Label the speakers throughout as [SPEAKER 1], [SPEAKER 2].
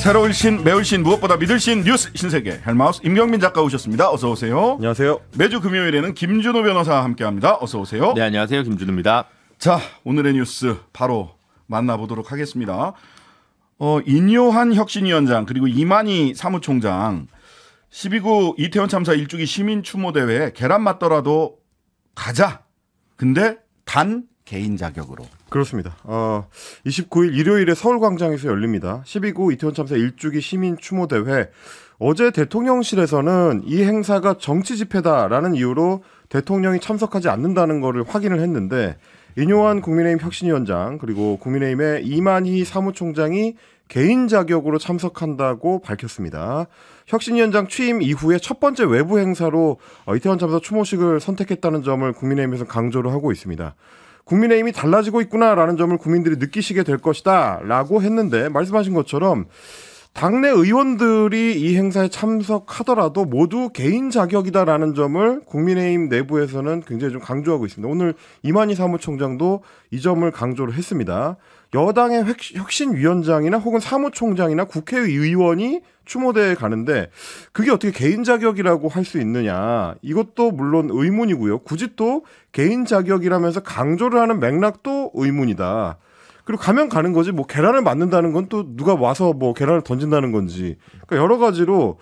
[SPEAKER 1] 새로운 신, 매울 신, 무엇보다 믿을 신, 뉴스 신세계 헬마우스 임경민 작가 오셨습니다. 어서 오세요. 안녕하세요. 매주 금요일에는 김준호 변호사와 함께합니다. 어서 오세요.
[SPEAKER 2] 네, 안녕하세요. 김준호입니다. 자,
[SPEAKER 1] 오늘의 뉴스 바로 만나보도록 하겠습니다. 어, 인요한 혁신위원장 그리고 이만희 사무총장 12구 이태원 참사 일주기 시민
[SPEAKER 3] 추모 대회에 계란 맞더라도 가자. 근데 단 개인 자격으로. 그렇습니다. 어, 29일 일요일에 서울광장에서 열립니다. 12구 이태원 참사 1주기 시민 추모 대회. 어제 대통령실에서는 이 행사가 정치 집회다라는 이유로 대통령이 참석하지 않는다는 것을 확인을 했는데 인효환 국민의힘 혁신위원장 그리고 국민의힘의 이만희 사무총장이 개인 자격으로 참석한다고 밝혔습니다. 혁신위원장 취임 이후에 첫 번째 외부 행사로 어, 이태원 참사 추모식을 선택했다는 점을 국민의힘에서 강조를 하고 있습니다. 국민의힘이 달라지고 있구나라는 점을 국민들이 느끼시게 될 것이다라고 했는데 말씀하신 것처럼 당내 의원들이 이 행사에 참석하더라도 모두 개인 자격이다라는 점을 국민의힘 내부에서는 굉장히 좀 강조하고 있습니다. 오늘 이만희 사무총장도 이 점을 강조를 했습니다. 여당의 혁신위원장이나 혹은 사무총장이나 국회의원이 추모대에 가는데 그게 어떻게 개인 자격이라고 할 수 있느냐 이것도 물론 의문이고요. 굳이 또 개인 자격이라면서 강조를 하는 맥락도 의문이다. 그리고 가면 가는 거지 뭐 계란을 맞는다는 건 또 누가 와서 뭐 계란을 던진다는 건지 그러니까 여러 가지로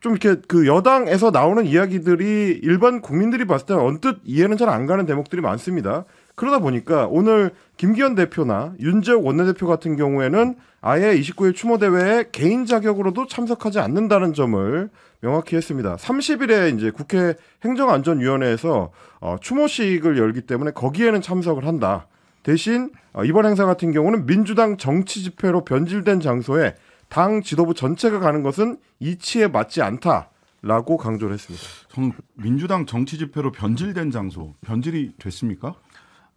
[SPEAKER 3] 좀 이렇게 그 여당에서 나오는 이야기들이 일반 국민들이 봤을 때는 언뜻 이해는 잘 안 가는 대목들이 많습니다. 그러다 보니까 오늘 김기현 대표나 윤재욱 원내대표 같은 경우에는 아예 29일 추모 대회에 개인 자격으로도 참석하지 않는다는 점을 명확히 했습니다. 30일에 이제 국회 행정안전위원회에서 어, 추모식을 열기 때문에 거기에는 참석을 한다. 대신 어, 이번 행사 같은 경우는 민주당 정치 집회로 변질된 장소에 당 지도부 전체가 가는 것은 이치에 맞지 않다. 라고 강조를 했습니다. 저는 민주당 정치 집회로 변질된 장소, 변질이 됐습니까?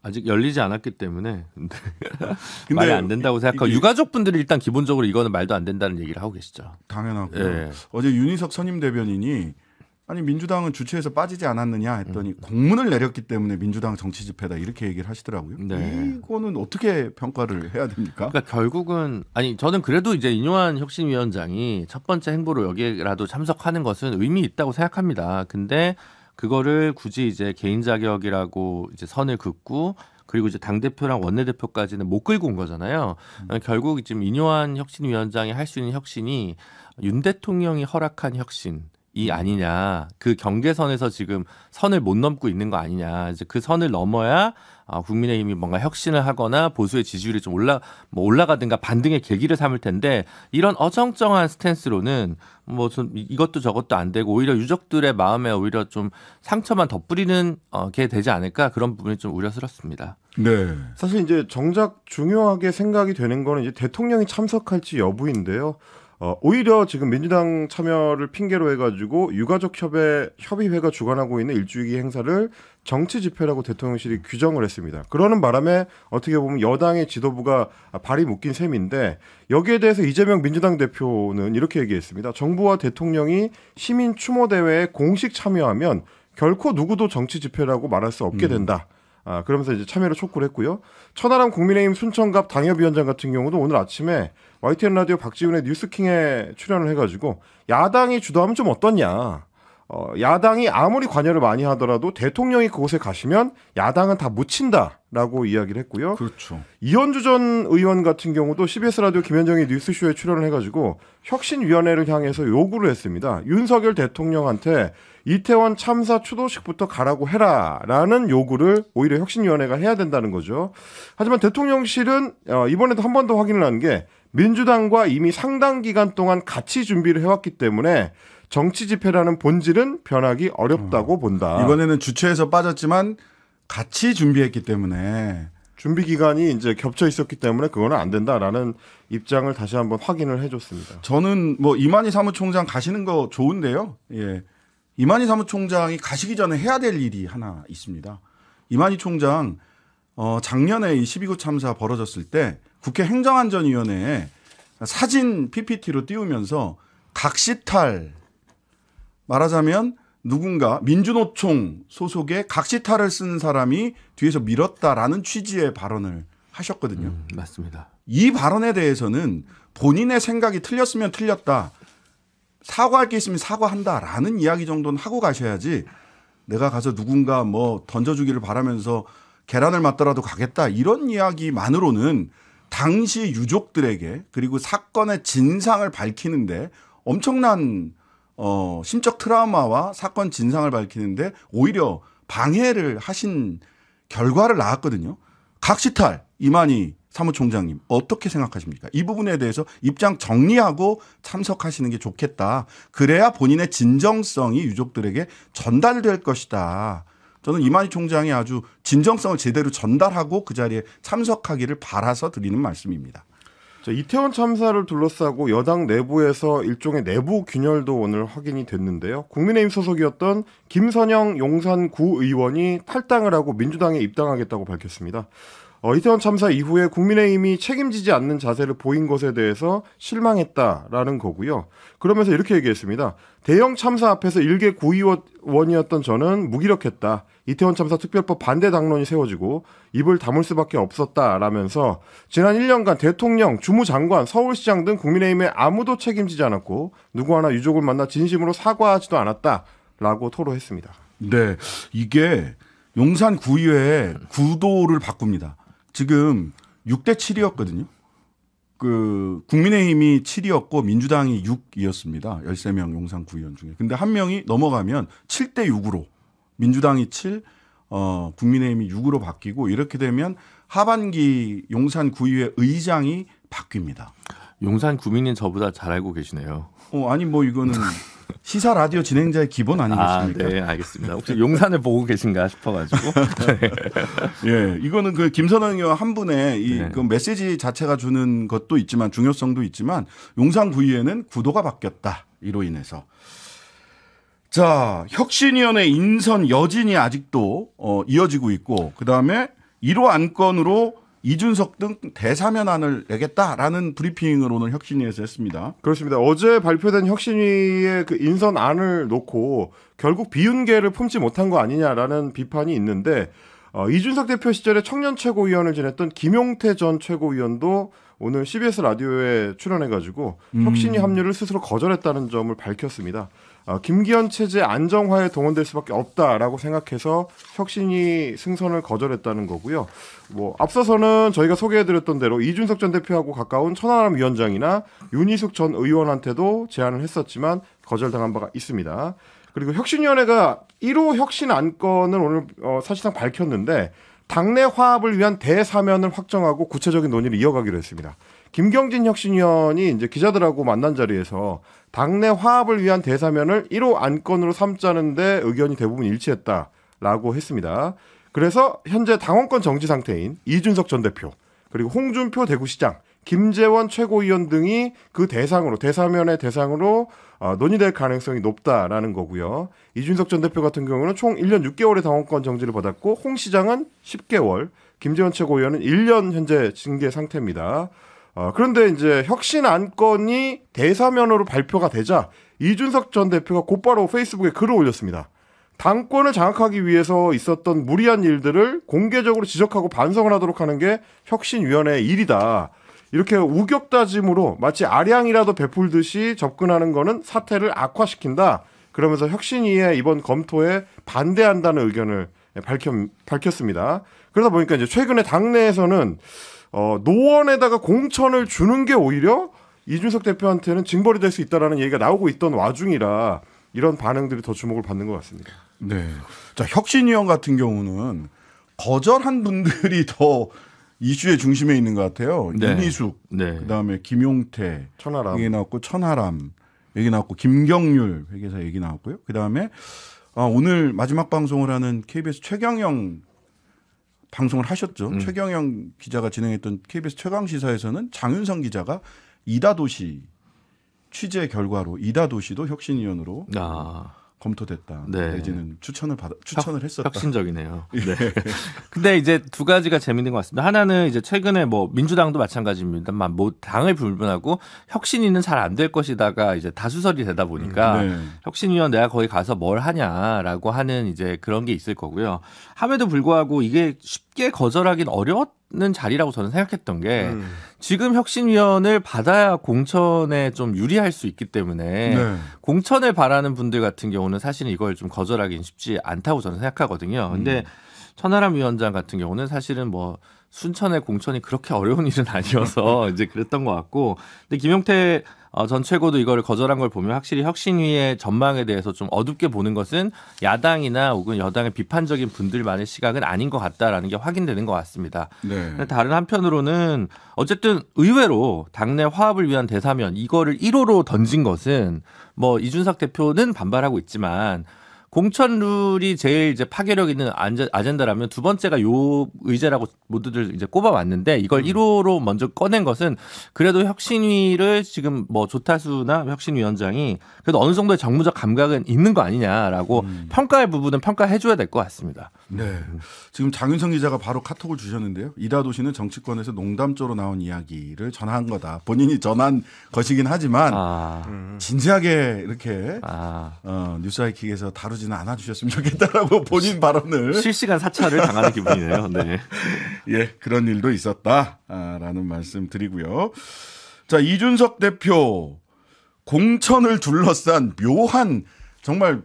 [SPEAKER 2] 아직 열리지 않았기 때문에 근데 말이 안 된다고 생각하고 유가족 분들이 일단 기본적으로 이거는 말도 안 된다는 얘기를 하고 계시죠.
[SPEAKER 1] 당연하고 예. 어제 윤희석 선임 대변인이 아니 민주당은 주최에서 빠지지 않았느냐 했더니 음. 공문을 내렸기 때문에 민주당 정치 집회다 이렇게 얘기를 하시더라고요. 네. 이거는 어떻게 평가를 해야
[SPEAKER 2] 됩니까? 그러니까 결국은 아니 저는 그래도 이제 인용한 혁신위원장이 첫 번째 행보로 여기라도 참석하는 것은 의미 있다고 생각합니다. 근데 그거를 굳이 이제 개인 자격이라고 이제 선을 긋고 그리고 이제 당 대표랑 원내 대표까지는 못 끌고 온 거잖아요. 음. 그러니까 결국 지금 인요한 혁신위원장이 할 수 있는 혁신이 윤 대통령이 허락한 혁신. 이 아니냐 그 경계선에서 지금 선을 못 넘고 있는 거 아니냐 이제 그 선을 넘어야 어, 국민의힘이 뭔가 혁신을 하거나 보수의 지지율이 좀 올라 뭐 올라가든가 반등의 계기를 삼을 텐데 이런 어정쩡한 스탠스로는 뭐좀 이것도 저것도 안 되고 오히려 유족들의 마음에 오히려 좀 상처만 덧뿌리는 어, 게 되지 않을까 그런 부분이 좀 우려스럽습니다.
[SPEAKER 3] 네. 사실 이제 정작 중요하게 생각이 되는 거는 이제 대통령이 참석할지 여부인데요. 어, 오히려 지금 민주당 참여를 핑계로 해가지고 유가족 협의 협의회가 주관하고 있는 일주기 행사를 정치 집회라고 대통령실이 규정을 했습니다. 그러는 바람에 어떻게 보면 여당의 지도부가 발이 묶인 셈인데 여기에 대해서 이재명 민주당 대표는 이렇게 얘기했습니다. 정부와 대통령이 시민 추모 대회에 공식 참여하면 결코 누구도 정치 집회라고 말할 수 없게 음. 된다. 음. 아, 그러면서 이제 참여를 촉구를 했고요. 천하람 국민의힘 순천갑 당협위원장 같은 경우도 오늘 아침에 YTN 라디오 박지훈의 뉴스킹에 출연을 해가지고 야당이 주도하면 좀 어떻냐. 어, 야당이 아무리 관여를 많이 하더라도 대통령이 그곳에 가시면 야당은 다 묻힌다라고 이야기를 했고요. 그렇죠. 이현주 전 의원 같은 경우도 CBS 라디오 김현정의 뉴스쇼에 출연을 해가지고 혁신위원회를 향해서 요구를 했습니다. 윤석열 대통령한테 이태원 참사 추도식부터 가라고 해라라는 요구를 오히려 혁신위원회가 해야 된다는 거죠. 하지만 대통령실은 어, 이번에도 한 번 더 확인을 한게 민주당과 이미 상당 기간 동안 같이 준비를 해왔기 때문에 정치 집회라는 본질은 변하기 어렵다고 어. 본다. 이번에는 주최에서 빠졌지만 같이 준비했기 때문에 준비 기간이 이제 겹쳐 있었기 때문에 그거는 안 된다라는 입장을 다시 한번 확인을 해줬습니다.
[SPEAKER 1] 저는 뭐 이만희 사무총장 가시는 거 좋은데요. 예. 이만희 사무총장이 가시기 전에 해야 될 일이 하나 있습니다. 이만희 총장 어, 작년에 이 12구 참사 벌어졌을 때 국회 행정안전위원회에 사진 PPT로 띄우면서 각시탈 말하자면 누군가 민주노총 소속의 각시탈을 쓴 사람이 뒤에서 밀었다라는 취지의 발언을 하셨거든요. 음, 맞습니다. 이 발언에 대해서는 본인의 생각이 틀렸으면 틀렸다. 사과할 게 있으면 사과한다라는 이야기 정도는 하고 가셔야지 내가 가서 누군가 뭐 던져주기를 바라면서 계란을 맞더라도 가겠다 이런 이야기만으로는 당시 유족들에게 그리고 사건의 진상을 밝히는데 엄청난 어, 심적 트라우마와 사건 진상을 밝히는데 오히려 방해를 하신 결과를 낳았거든요. 각시탈 이만희 사무총장님 어떻게 생각하십니까? 이 부분에 대해서 입장 정리하고 참석하시는 게 좋겠다. 그래야 본인의 진정성이 유족들에게 전달될 것이다. 저는 이만희 총장이 아주 진정성을 제대로 전달하고 그 자리에
[SPEAKER 3] 참석하기를 바라서 드리는 말씀입니다. 자, 이태원 참사를 둘러싸고 여당 내부에서 일종의 내부 균열도 오늘 확인이 됐는데요. 국민의힘 소속이었던 김선영 용산구 의원이 탈당을 하고 민주당에 입당하겠다고 밝혔습니다. 어, 이태원 참사 이후에 국민의힘이 책임지지 않는 자세를 보인 것에 대해서 실망했다라는 거고요. 그러면서 이렇게 얘기했습니다. 대형 참사 앞에서 일개 구의원이었던 저는 무기력했다. 이태원 참사 특별법 반대 당론이 세워지고 입을 다물 수밖에 없었다라면서 지난 1년간 대통령, 주무장관, 서울시장 등 국민의힘에 아무도 책임지지 않았고 누구 하나 유족을 만나 진심으로 사과하지도 않았다라고 토로했습니다.
[SPEAKER 1] 네, 이게 용산 구의회 구도를 바꿉니다. 지금 6대 7이었거든요. 그 국민의힘이 7이었고 민주당이 6이었습니다. 13명 용산 구의원 중에. 근데 한 명이 넘어가면 7대 6으로 민주당이 7, 어, 국민의힘이 6으로 바뀌고 이렇게 되면 하반기 용산 구의회 의장이 바뀝니다. 용산 구민인 저보다
[SPEAKER 2] 잘 알고 계시네요.
[SPEAKER 1] 어, 아니 뭐 이거는
[SPEAKER 2] 시사 라디오 진행자의 기본 아, 아니겠습니까? 아, 네, 알겠습니다. 혹시 용산을 보고 계신가 싶어가지고. 네. 예, 이거는 그 김선영
[SPEAKER 1] 의원 한 분의 이 네. 그 메시지 자체가 주는 것도 있지만 중요성도 있지만 용산 구의회는 구도가 바뀌었다 이로 인해서 자, 혁신위원회 인선 여진이 아직도 어, 이어지고 있고 그다음에 1호 안건으로 이준석 등 대사면안을 내겠다라는 브리핑을 오늘 혁신위에서 했습니다.
[SPEAKER 3] 그렇습니다. 어제 발표된 혁신위의 그 인선안을 놓고 결국 비윤계를 품지 못한 거 아니냐라는 비판이 있는데 어, 이준석 대표 시절에 청년 최고위원을 지냈던 김용태 전 최고위원도 오늘 CBS 라디오에 출연해가지고 음. 혁신위 합류를 스스로 거절했다는 점을 밝혔습니다. 어, 김기현 체제 안정화에 동원될 수밖에 없다라고 생각해서 혁신이 승선을 거절했다는 거고요. 뭐 앞서서는 저희가 소개해드렸던 대로 이준석 전 대표하고 가까운 천하람 위원장이나 윤희숙 전 의원한테도 제안을 했었지만 거절당한 바가 있습니다. 그리고 혁신위원회가 1호 혁신 안건을 오늘 어, 사실상 밝혔는데 당내 화합을 위한 대사면을 확정하고 구체적인 논의를 이어가기로 했습니다. 김경진 혁신위원이 이제 기자들하고 만난 자리에서 당내 화합을 위한 대사면을 1호 안건으로 삼자는데 의견이 대부분 일치했다라고 했습니다. 그래서 현재 당원권 정지 상태인 이준석 전 대표 그리고 홍준표 대구시장 김재원 최고위원 등이 그 대상으로 대사면의 대상으로 어, 논의될 가능성이 높다라는 거고요. 이준석 전 대표 같은 경우는 총 1년 6개월의 당원권 정지를 받았고 홍 시장은 10개월, 김재원 최고위원은 1년 현재 징계 상태입니다. 어, 그런데 이제 혁신 안건이 대사면으로 발표가 되자 이준석 전 대표가 곧바로 페이스북에 글을 올렸습니다. 당권을 장악하기 위해서 있었던 무리한 일들을 공개적으로 지적하고 반성을 하도록 하는 게 혁신위원회의 일이다. 이렇게 우격다짐으로 마치 아량이라도 베풀듯이 접근하는 것은 사태를 악화시킨다. 그러면서 혁신위의 이번 검토에 반대한다는 의견을 밝혔, 습니다 그러다 보니까 이제 최근에 당내에서는 어, 노원에다가 공천을 주는 게 오히려 이준석 대표한테는 징벌이 될 수 있다라는 얘기가 나오고 있던 와중이라 이런 반응들이 더 주목을 받는 것 같습니다.
[SPEAKER 1] 네. 자, 혁신위원 같은 경우는
[SPEAKER 3] 거절한 분들이 더
[SPEAKER 1] 이슈의 중심에 있는 것 같아요. 네. 윤희숙, 네. 그다음에 김용태 천하람. 얘기 나왔고 천하람 얘기 나왔고 김경률 회계사 얘기 나왔고요. 그다음에 아, 오늘 마지막 방송을 하는 KBS 최경영 방송을 하셨죠. 음. 최경영 기자가 진행했던 KBS 최강 시사에서는 장윤성 기자가 이다도시 취재 결과로 이다도시도 혁신위원으로 아. 검토됐다. 네. 내지는 추천을 받아 추천을 혁, 했었다. 혁신적이네요.
[SPEAKER 2] 예. 네. 근데 이제 두 가지가 재밌는 것 같습니다. 하나는 이제 최근에 뭐 민주당도 마찬가지입니다만 뭐 당을 불문하고 혁신위는 잘 안 될 것이다가 이제 다수설이 되다 보니까 음, 네. 혁신위원 내가 거기 가서 뭘 하냐라고 하는 이제 그런 게 있을 거고요. 함에도 불구하고 이게 쉽게 거절하긴 어려웠 있는 자리라고 저는 생각했던 게 음. 지금 혁신위원을 받아야 공천에 좀 유리할 수 있기 때문에 네. 공천을 바라는 분들 같은 경우는 사실은 이걸 좀 거절하기는 쉽지 않다고 저는 생각하거든요. 근데 음. 천하람 위원장 같은 경우는 사실은 뭐 순천의 공천이 그렇게 어려운 일은 아니어서 이제 그랬던 것 같고 근데 김용태 어, 전 최고도 이거를 거절한 걸 보면 확실히 혁신위의 전망에 대해서 좀 어둡게 보는 것은 야당이나 혹은 여당의 비판적인 분들만의 시각은 아닌 것 같다라는 게 확인되는 것 같습니다. 네. 다른 한편으로는 어쨌든 의외로 당내 화합을 위한 대사면 이거를 1호로 던진 것은 뭐 이준석 대표는 반발하고 있지만 공천 룰이 제일 이제 파괴력 있는 아젠다라면 두 번째가 요 의제라고 모두들 이제 꼽아왔는데 이걸 음. 1호로 먼저 꺼낸 것은 그래도 혁신위를 지금 뭐 조타수나 혁신위원장이 그래도 어느 정도의 정무적 감각은 있는 거 아니냐라고 음. 평가할 부분은 평가해줘야 될 것 같습니다.
[SPEAKER 1] 네. 지금 장윤성 기자가 바로 카톡을 주셨는데요. 이다도시는 정치권에서 농담조로 나온 이야기를 전한 거다. 본인이 전한 것이긴 하지만 아. 진지하게 이렇게 아. 어, 뉴스하이킥에서 다루지 하지는 않아 주셨으면 좋겠다라고 본인 발언을 실시간 사찰을 당하는 기분이네요. 네. 예, 그런 일도 있었다라는 말씀 드리고요. 자, 이준석 대표 공천을 둘러싼 묘한 정말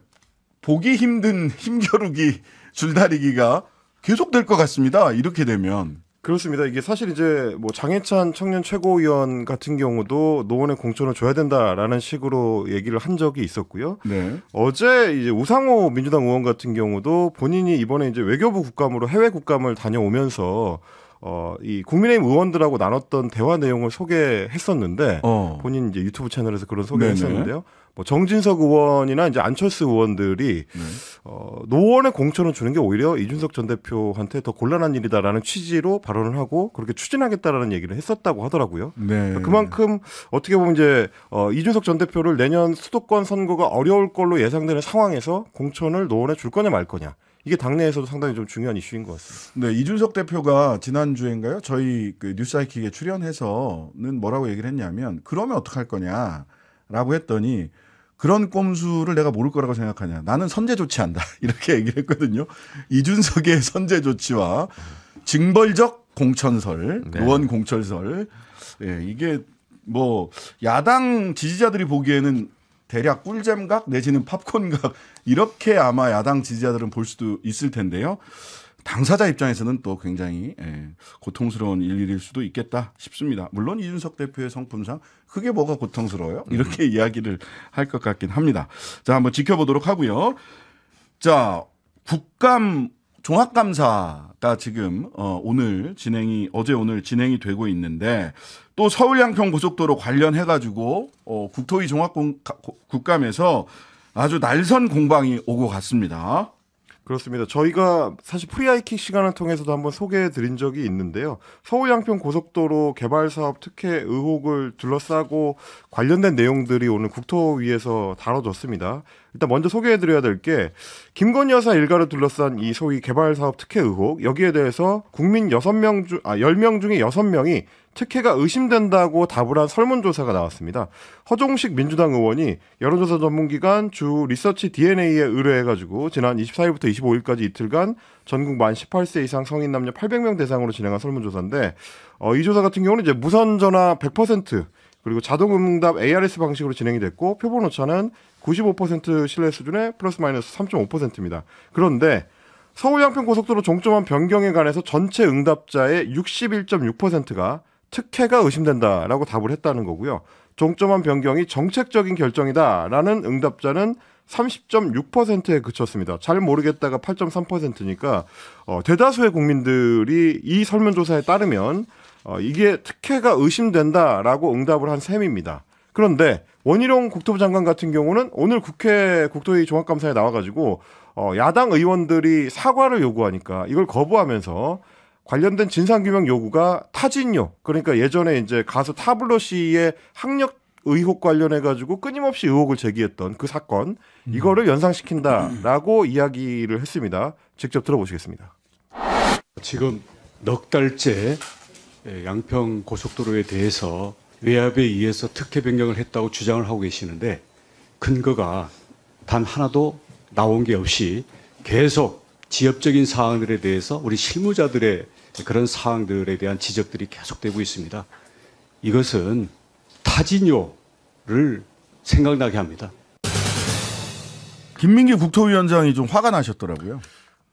[SPEAKER 1] 보기 힘든 힘겨루기 줄다리기가 계속될 것 같습니다. 이렇게 되면
[SPEAKER 3] 그렇습니다. 이게 사실 이제 뭐 장해찬 청년 최고위원 같은 경우도 노원의 공천을 줘야 된다라는 식으로 얘기를 한 적이 있었고요. 네. 어제 이제 우상호 민주당 의원 같은 경우도 본인이 이번에 이제 외교부 국감으로 해외 국감을 다녀오면서 어, 이 국민의힘 의원들하고 나눴던 대화 내용을 소개했었는데 어. 본인 이제 유튜브 채널에서 그런 소개했었는데요. 뭐 정진석 의원이나 이제 안철수 의원들이 네. 어, 노원의 공천을 주는 게 오히려 이준석 전 대표한테 더 곤란한 일이다라는 취지로 발언을 하고 그렇게 추진하겠다라는 얘기를 했었다고 하더라고요. 네. 그만큼 어떻게 보면 이제 어, 이준석 전 대표를 내년 수도권 선거가 어려울 걸로 예상되는 상황에서 공천을 노원에 줄 거냐 말 거냐. 이게 당내에서도 상당히 좀 중요한 이슈인 것 같습니다.
[SPEAKER 1] 네, 이준석 대표가 지난주인가요? 저희 그 뉴스아이킥에 출연해서는 뭐라고 얘기를 했냐면 그러면 어떡할 거냐라고 했더니 그런 꼼수를 내가 모를 거라고 생각하냐. 나는 선제 조치한다. 이렇게 얘기를 했거든요. 이준석의 선제 조치와 징벌적 공천설, 네. 노원 공천설. 예, 이게 뭐 야당 지지자들이 보기에는 대략 꿀잼각 내지는 팝콘각 이렇게 아마 야당 지지자들은 볼 수도 있을 텐데요. 당사자 입장에서는 또 굉장히 예, 고통스러운 일일 수도 있겠다 싶습니다. 물론 이준석 대표의 성품상 그게 뭐가 고통스러워요? 음. 이렇게 음. 이야기를 할 것 같긴 합니다. 자, 한번 지켜보도록 하고요. 자, 국감 종합감사가 지금 어, 오늘 진행이 어제 오늘 진행이 되고 있는데 또 서울 양평 고속도로 관련해 가지고 어,
[SPEAKER 3] 국토위 종합 국감에서 아주 날선 공방이 오고 갔습니다. 그렇습니다. 저희가 사실 프리아이킥 시간을 통해서도 한번 소개해 드린 적이 있는데요. 서울 양평 고속도로 개발 사업 특혜 의혹을 둘러싸고 관련된 내용들이 오늘 국토위에서 다뤄졌습니다. 일단 먼저 소개해 드려야 될 게 김건희 여사 일가를 둘러싼 이 소위 개발 사업 특혜 의혹 여기에 대해서 국민 6명 중아 10명 중에 6명이 특혜가 의심된다고 답을 한 설문조사가 나왔습니다. 허종식 민주당 의원이 여론조사 전문기관 주 리서치 DNA에 의뢰해가지고 지난 24일부터 25일까지 이틀간 전국 만 18세 이상 성인 남녀 800명 대상으로 진행한 설문조사인데 어, 이 조사 같은 경우는 이제 무선 전화 100% 그리고 자동 응답 ARS 방식으로 진행이 됐고 표본 오차는 95% 신뢰 수준에 플러스 마이너스 3.5%입니다. 그런데 서울 양평 고속도로 종점원 변경에 관해서 전체 응답자의 61.6%가 특혜가 의심된다라고 답을 했다는 거고요. 종점한 변경이 정책적인 결정이다라는 응답자는 30.6%에 그쳤습니다. 잘 모르겠다가 8.3%니까 어, 대다수의 국민들이 이 설문조사에 따르면 어, 이게 특혜가 의심된다라고 응답을 한 셈입니다. 그런데 원희룡 국토부 장관 같은 경우는 오늘 국회 국토위 종합감사에 나와가지고 어, 야당 의원들이 사과를 요구하니까 이걸 거부하면서 관련된 진상규명 요구가 타진요. 그러니까 예전에 이제 가수 타블로 씨의 학력 의혹 관련해 가지고 끊임없이 의혹을 제기했던 그 사건 음. 이거를 연상시킨다라고 음. 이야기를 했습니다. 직접 들어보시겠습니다. 지금 넉 달째 예, 양평 고속도로에 대해서 외압에 의해서 특혜 변경을 했다고
[SPEAKER 1] 주장을 하고 계시는데 근거가 단 하나도 나온 게 없이 계속 지엽적인 사항들에 대해서 우리 실무자들의 그런 사항들에 대한 지적들이 계속되고 있습니다. 이것은 타진요를
[SPEAKER 3] 생각나게 합니다.
[SPEAKER 1] 김민기 국토위원장이 좀 화가
[SPEAKER 3] 나셨더라고요.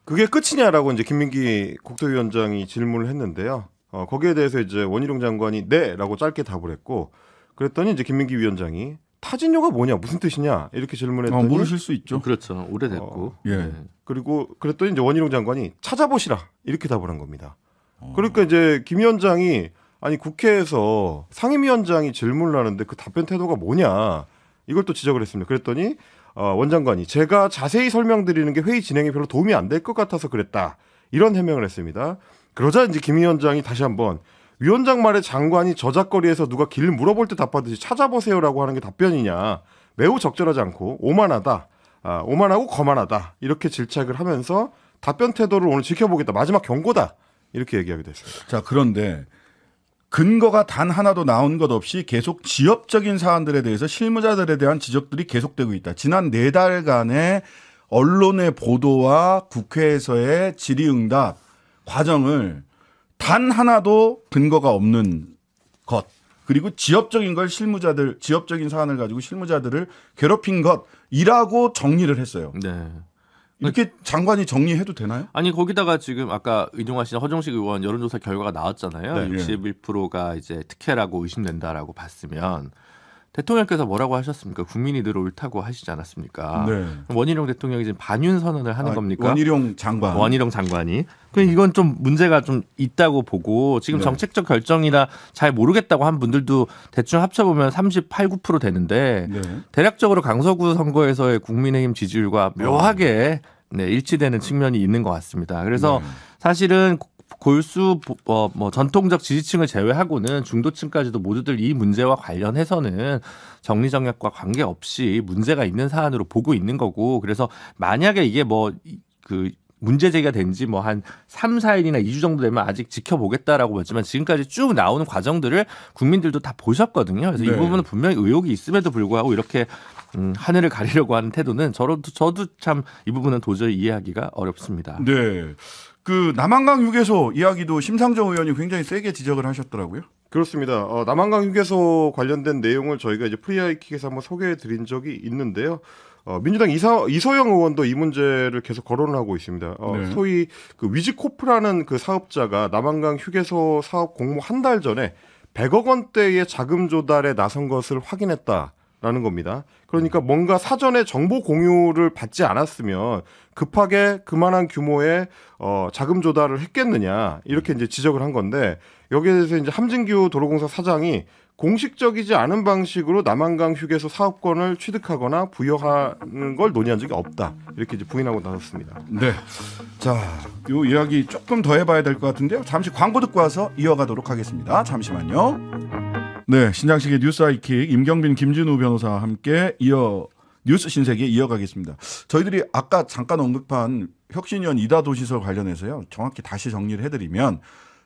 [SPEAKER 3] 그게 끝이냐라고 이제 김민기 국토위원장이 질문을 했는데요. 어, 거기에 대해서 이제 원희룡 장관이 네라고 짧게 답을 했고 그랬더니 이제 김민기 위원장이 타진요가 뭐냐 무슨 뜻이냐 이렇게 질문했더니 어, 모르실 수 있죠. 그렇죠. 오래됐고. 어, 예. 네. 그리고 그랬더니 이제 원희룡 장관이 찾아보시라 이렇게 답을 한 겁니다. 어. 그러니까 이제 김 위원장이 아니 국회에서 상임위원장이 질문을 하는데 그 답변 태도가 뭐냐 이걸 또 지적을 했습니다. 그랬더니 어, 원장관이 제가 자세히 설명드리는 게 회의 진행에 별로 도움이 안 될 것 같아서 그랬다 이런 해명을 했습니다. 그러자 이제 김 위원장이 다시 한번 위원장 말에 장관이 저작거리에서 누가 길 물어볼 때 답하듯이 찾아보세요라고 하는 게 답변이냐 매우 적절하지 않고 오만하다 아, 오만하고 거만하다 이렇게 질책을 하면서 답변 태도를 오늘 지켜보겠다 마지막 경고다 이렇게 얘기하게 됐습니다. 자
[SPEAKER 1] 그런데 근거가 단 하나도 나온 것 없이 계속 지엽적인 사안들에 대해서 실무자들에 대한 지적들이 계속되고 있다. 지난 네 달간의 언론의 보도와 국회에서의 질의응답 과정을 단 하나도 근거가 없는 것 그리고 지엽적인 걸 실무자들 지엽적인 사안을 가지고 실무자들을 괴롭힌 것이라고 정리를 했어요. 네. 네. 이렇게 장관이 정리해도 되나요?
[SPEAKER 2] 아니 거기다가 지금 아까 인용하신 허정식 의원 여론조사 결과가 나왔잖아요. 네. 61%가 예. 이제 특혜라고 의심된다라고 봤으면 대통령께서 뭐라고 하셨습니까? 국민이 늘 옳다고 하시지 않았습니까? 네. 원희룡 대통령이 지금 반윤 선언을 하는 아, 겁니까? 원희룡 장관. 원희룡 장관이. 그 이건 좀 문제가 좀 있다고 보고 지금 네. 정책적 결정이나잘 모르겠다고 한 분들도 대충 합쳐보면 38, 9% 되는데 네. 대략적으로 강서구 선거에서의 국민의힘 지지율과 묘하게 어. 네, 일치되는 측면이 있는 것 같습니다. 그래서 네. 사실은 골수 어, 뭐 전통적 지지층을 제외하고는 중도층까지도 모두들 이 문제와 관련해서는 정리정략과 관계없이 문제가 있는 사안으로 보고 있는 거고 그래서 만약에 이게 뭐 그 문제 제기가 된지뭐 한 3, 4일이나 2주 정도 되면 아직 지켜보겠다라고 했지만 지금까지 쭉 나오는 과정들을 국민들도 다 보셨거든요. 그래서 네. 이 부분은 분명히 의혹이 있음에도 불구하고 이렇게 음, 하늘을 가리려고 하는 태도는 저도, 저도 참 이 부분은 도저히 이해하기가 어렵습니다.
[SPEAKER 3] 네.
[SPEAKER 1] 그 남한강 휴게소 이야기도 심상정 의원이 굉장히 세게
[SPEAKER 3] 지적을 하셨더라고요. 그렇습니다. 어, 남한강 휴게소 관련된 내용을 저희가 이제 프리아이킥에서 한번 소개해 드린 적이 있는데요. 어, 민주당 이서, 이소영 의원도 이 문제를 계속 거론을 하고 있습니다. 어, 네. 소위 그 위즈코프라는 그 사업자가 남한강 휴게소 사업 공모 한 달 전에 100억 원대의 자금 조달에 나선 것을 확인했다. 라는 겁니다. 그러니까 뭔가 사전에 정보 공유를 받지 않았으면 급하게 그만한 규모의 어, 자금 조달을 했겠느냐 이렇게 이제 지적을 한 건데 여기에 대해서 이제 함진규 도로공사 사장이 공식적이지 않은 방식으로 남한강 휴게소 사업권을 취득하거나 부여하는 걸 논의한 적이 없다 이렇게 이제 부인하고 나섰습니다.
[SPEAKER 1] 네, 자요 이야기 조금 더 해봐야 될 것 같은데요. 잠시 광고 듣고 와서 이어가도록 하겠습니다. 잠시만요. 네, 신장식의 뉴스 아이킥 임경빈 김진우 변호사와 함께 이어 뉴스 신세계 이어가겠습니다. 저희들이 아까 잠깐 언급한 혁신위원 이다 도시설 관련해서요. 정확히 다시 정리를 해드리면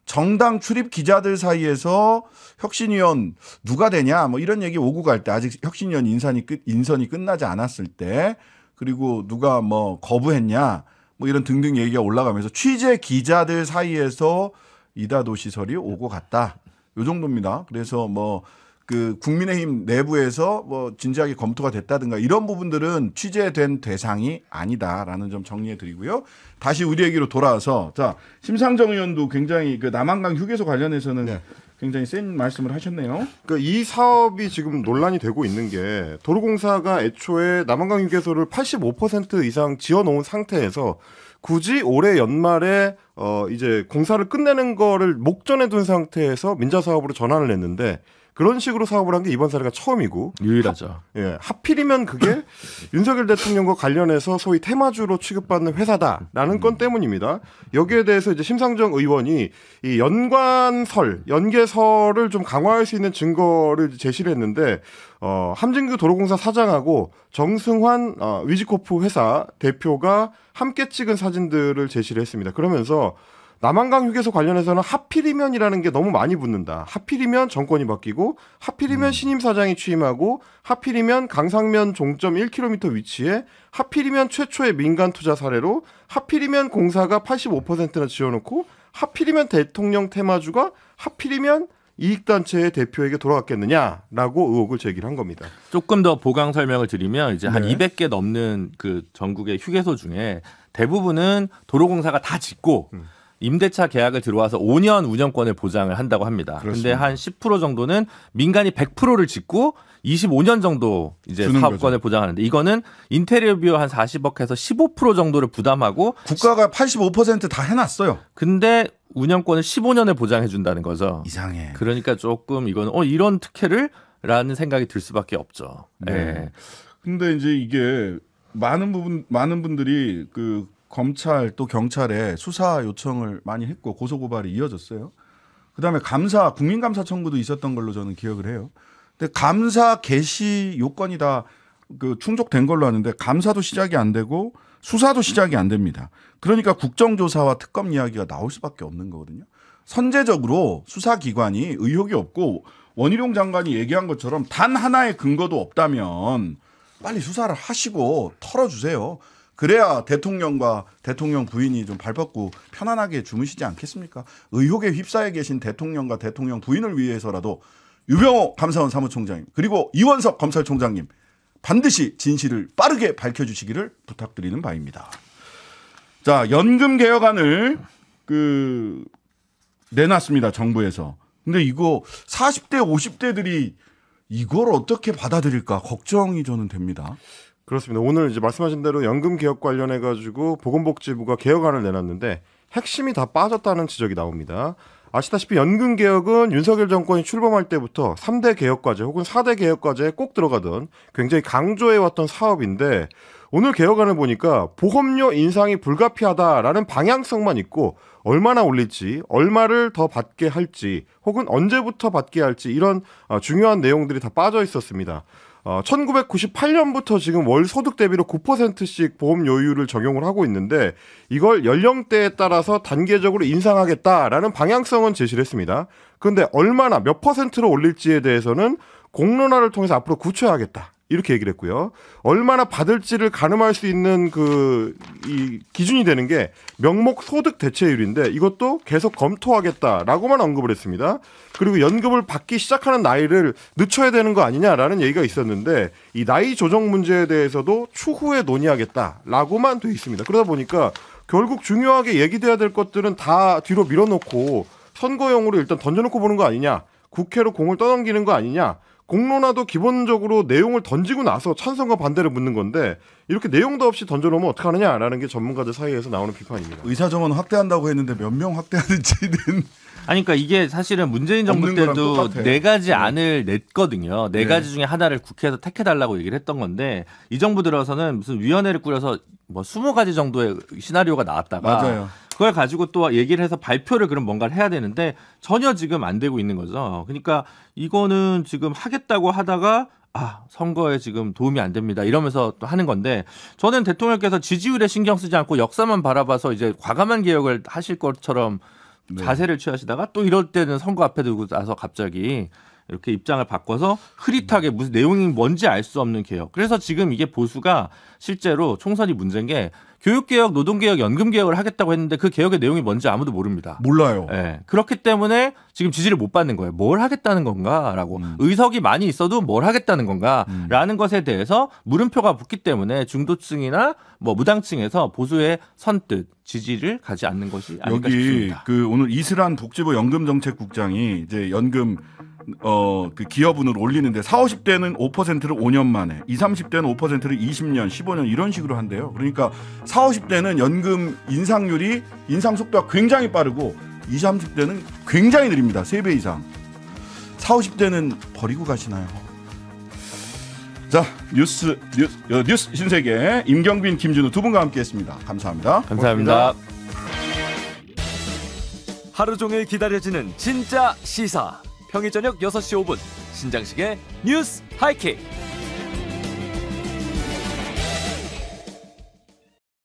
[SPEAKER 1] 정당 출입 기자들 사이에서 혁신위원 누가 되냐 뭐 이런 얘기 오고 갈 때 아직 혁신위원 인선이 끝 인선이 끝나지 않았을 때 그리고 누가 뭐 거부했냐 뭐 이런 등등 얘기가 올라가면서 취재 기자들 사이에서 이다도 시설이 오고 갔다 요 정도입니다. 그래서 뭐 그 국민의힘 내부에서 뭐 진지하게 검토가 됐다든가 이런 부분들은 취재된 대상이 아니다라는 점 정리해 드리고요. 다시 우리 얘기로 돌아와서 자 심상정 의원도 굉장히 그 남한강 휴게소
[SPEAKER 3] 관련해서는 네. 굉장히 센 말씀을 하셨네요. 그러니까이 사업이 지금 논란이 되고 있는 게 도로공사가 애초에 남한강 휴게소를 85% 이상 지어 놓은 상태에서 굳이 올해 연말에 어 이제 공사를 끝내는 거를 목전에 둔 상태에서 민자 사업으로 전환을 했는데 그런 식으로 사업을 한 게 이번 사례가 처음이고 유일하죠. 하, 예, 하필이면 그게 윤석열 대통령과 관련해서 소위 테마주로 취급받는 회사다라는 음. 건 때문입니다. 여기에 대해서 이제 심상정 의원이 이 연관설, 연계설을 좀 강화할 수 있는 증거를 제시를 했는데 어, 함진규 도로공사 사장하고 정승환 어, 위지코프 회사 대표가 함께 찍은 사진들을 제시를 했습니다. 그러면서 남한강 휴게소 관련해서는 하필이면이라는 게 너무 많이 붙는다. 하필이면 정권이 바뀌고 하필이면 음. 신임 사장이 취임하고 하필이면 강상면 종점 1km 위치에 하필이면 최초의 민간 투자 사례로 하필이면 공사가 85%나 지어놓고 하필이면 대통령 테마주가 하필이면 이익단체의 대표에게 돌아갔겠느냐라고 의혹을 제기한 겁니다.
[SPEAKER 2] 조금 더 보강 설명을 드리면 이제 네. 한 200개 넘는 그 전국의 휴게소 중에 대부분은 도로공사가 다 짓고 음. 임대차 계약을 들어와서 5년 운영권을 보장을 한다고 합니다. 그런데 한 10% 정도는 민간이 100%를 짓고 25년 정도 이제 사업권을 거죠. 보장하는데 이거는 인테리어 비용 한 40억에서 15% 정도를 부담하고 국가가 85%다 해놨어요. 근데 운영권을 15년을 보장해 준다는 거죠. 이상해. 그러니까 조금 이거는 어 이런 특혜를 라는 생각이 들 수밖에 없죠. 네. 네.
[SPEAKER 1] 근데 이제 이게 많은 부분 많은 분들이 그 검찰 또 경찰에 수사 요청을 많이 했고 고소 고발이 이어졌어요. 그다음에 감사 국민 감사 청구도 있었던 걸로 저는 기억을 해요. 근데 감사 개시 요건이 다그 충족된 걸로 아는데 감사도 시작이 안 되고 수사도 시작이 안 됩니다. 그러니까 국정조사와 특검 이야기가 나올 수밖에 없는 거거든요. 선제적으로 수사기관이 의혹이 없고 원희룡 장관이 얘기한 것처럼 단 하나의 근거도 없다면 빨리 수사를 하시고 털어주세요. 그래야 대통령과 대통령 부인이 좀 발벗고 편안하게 주무시지 않겠습니까? 의혹에 휩싸여 계신 대통령과 대통령 부인을 위해서라도 유병호 감사원 사무총장님 그리고 이원석 검찰총장님 반드시 진실을 빠르게 밝혀주시기를 부탁드리는 바입니다. 자 연금 개혁안을 그 내놨습니다 정부에서. 근데 이거 40대 50대들이 이걸 어떻게 받아들일까
[SPEAKER 3] 걱정이 저는 됩니다. 그렇습니다. 오늘 이제 말씀하신 대로 연금 개혁 관련해 가지고 보건복지부가 개혁안을 내놨는데 핵심이 다 빠졌다는 지적이 나옵니다. 아시다시피 연금 개혁은 윤석열 정권이 출범할 때부터 3대 개혁 과제 혹은 4대 개혁 과제에 꼭 들어가던 굉장히 강조해 왔던 사업인데 오늘 개혁안을 보니까 보험료 인상이 불가피하다라는 방향성만 있고 얼마나 올릴지, 얼마를 더 받게 할지, 혹은 언제부터 받게 할지 이런 어, 중요한 내용들이 다 빠져 있었습니다. 어, 1998년부터 지금 월 소득 대비로 9%씩 보험 요율을 적용을 하고 있는데 이걸 연령대에 따라서 단계적으로 인상하겠다라는 방향성은 제시를 했습니다. 근데 얼마나 몇 퍼센트로 올릴지에 대해서는 공론화를 통해서 앞으로 구체화하겠다. 이렇게 얘기를 했고요. 얼마나 받을지를 가늠할 수 있는 그 이 기준이 되는 게 명목 소득 대체율인데 이것도 계속 검토하겠다라고만 언급을 했습니다. 그리고 연금을 받기 시작하는 나이를 늦춰야 되는 거 아니냐라는 얘기가 있었는데 이 나이 조정 문제에 대해서도 추후에 논의하겠다라고만 돼 있습니다. 그러다 보니까 결국 중요하게 얘기돼야 될 것들은 다 뒤로 밀어놓고 선거용으로 일단 던져놓고 보는 거 아니냐 국회로 공을 떠넘기는 거 아니냐 공론화도 기본적으로 내용을 던지고 나서 찬성과 반대를 묻는 건데 이렇게 내용도 없이 던져놓으면 어떻게 하느냐라는 게 전문가들 사이에서 나오는 비판입니다. 의사정원 확대한다고 했는데 몇 명 확대하는지는
[SPEAKER 2] 아니, 그러니까 이게 사실은 문재인 정부 때도 네 가지 네. 안을 냈거든요. 네, 네, 가지 중에 하나를 국회에서 택해달라고 얘기를 했던 건데 이 정부 들어서는 무슨 위원회를 꾸려서 뭐 스무 가지 정도의 시나리오가 나왔다가 맞아요. 그걸 가지고 또 얘기를 해서 발표를 그럼 뭔가를 해야 되는데 전혀 지금 안 되고 있는 거죠. 그러니까 이거는 지금 하겠다고 하다가 아, 선거에 지금 도움이 안 됩니다. 이러면서 또 하는 건데 저는 대통령께서 지지율에 신경 쓰지 않고 역사만 바라봐서 이제 과감한 개혁을 하실 것처럼 네. 자세를 취하시다가 또 이럴 때는 선거 앞에 두고 나서 갑자기 이렇게 입장을 바꿔서 흐릿하게 무슨 내용이 뭔지 알 수 없는 개혁. 그래서 지금 이게 보수가 실제로 총선이 문제인 게 교육개혁, 노동개혁, 연금개혁을 하겠다고 했는데 그 개혁의 내용이 뭔지 아무도 모릅니다. 몰라요. 예. 그렇기 때문에 지금 지지를 못 받는 거예요. 뭘 하겠다는 건가라고 음. 의석이 많이 있어도 뭘 하겠다는 건가라는 음. 것에 대해서 물음표가 붙기 때문에 중도층이나 뭐 무당층에서 보수의 선뜻 지지를 가지 않는 것이 아닌가 여기 싶습니다.
[SPEAKER 1] 그 오늘 이슬한 복지부 연금정책국장이 이제 연금 어, 그 기여분을 올리는데 40, 50대는 5%를 5년 만에, 20, 30대는 5%를 20년, 15년 이런 식으로 한대요. 그러니까 40, 50대는 연금 인상률이 인상 속도가 굉장히 빠르고 20, 30대는 굉장히 느립니다. 3배 이상. 40, 50대는 버리고 가시나요? 자, 뉴스, 뉴스, 어, 뉴스 신세계 임경빈, 김준우 두 분과 함께 했습니다. 감사합니다.
[SPEAKER 2] 감사합니다. 고맙습니다. 하루 종일 기다려지는 진짜 시사. 평일 저녁 6시 5분 신장식의 뉴스 하이킥